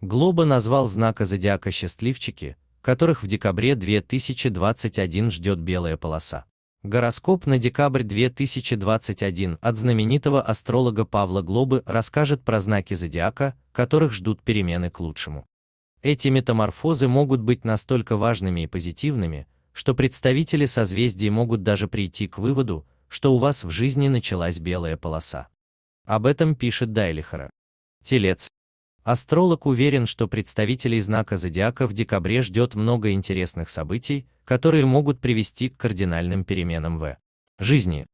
Глоба назвал знака зодиака «Счастливчики», которых в декабре 2021 ждет белая полоса. Гороскоп на декабрь 2021 от знаменитого астролога Павла Глобы расскажет про знаки зодиака, которых ждут перемены к лучшему. Эти метаморфозы могут быть настолько важными и позитивными, что представители созвездий могут даже прийти к выводу, что у вас в жизни началась белая полоса. Об этом пишет Дайлихара. Телец. Астролог уверен, что представителей знака зодиака в декабре ждет много интересных событий, которые могут привести к кардинальным переменам в жизни.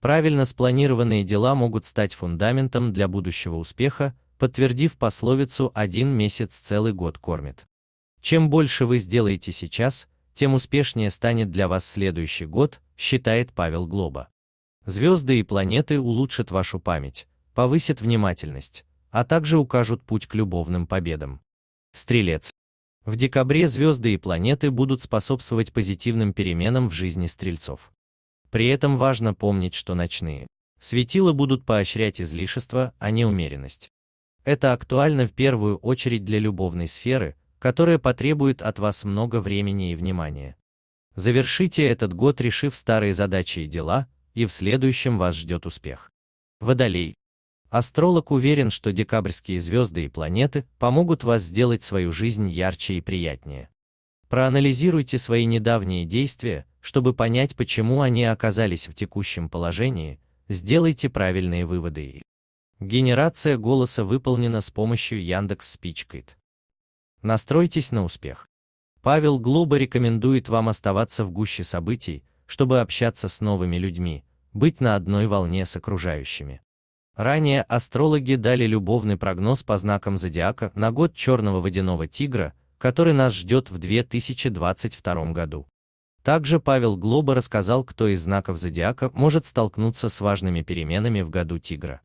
Правильно спланированные дела могут стать фундаментом для будущего успеха, подтвердив пословицу «один месяц целый год кормит». Чем больше вы сделаете сейчас, тем успешнее станет для вас следующий год, считает Павел Глоба. Звезды и планеты улучшат вашу память, повысят внимательность, а также укажут путь к любовным победам. Стрелец. В декабре звезды и планеты будут способствовать позитивным переменам в жизни стрельцов. При этом важно помнить, что ночные светила будут поощрять излишество, а не умеренность. Это актуально в первую очередь для любовной сферы, которая потребует от вас много времени и внимания. Завершите этот год, решив старые задачи и дела, и в следующем вас ждет успех. Водолей. Астролог уверен, что декабрьские звезды и планеты помогут вас сделать свою жизнь ярче и приятнее. Проанализируйте свои недавние действия, чтобы понять, почему они оказались в текущем положении, сделайте правильные выводы. Генерация голоса выполнена с помощью Яндекс Спичкит. Настройтесь на успех. Павел Глоба рекомендует вам оставаться в гуще событий, чтобы общаться с новыми людьми, быть на одной волне с окружающими. Ранее астрологи дали любовный прогноз по знакам зодиака на год черного водяного тигра, который нас ждет в 2022 году. Также Павел Глоба рассказал, кто из знаков зодиака может столкнуться с важными переменами в году тигра.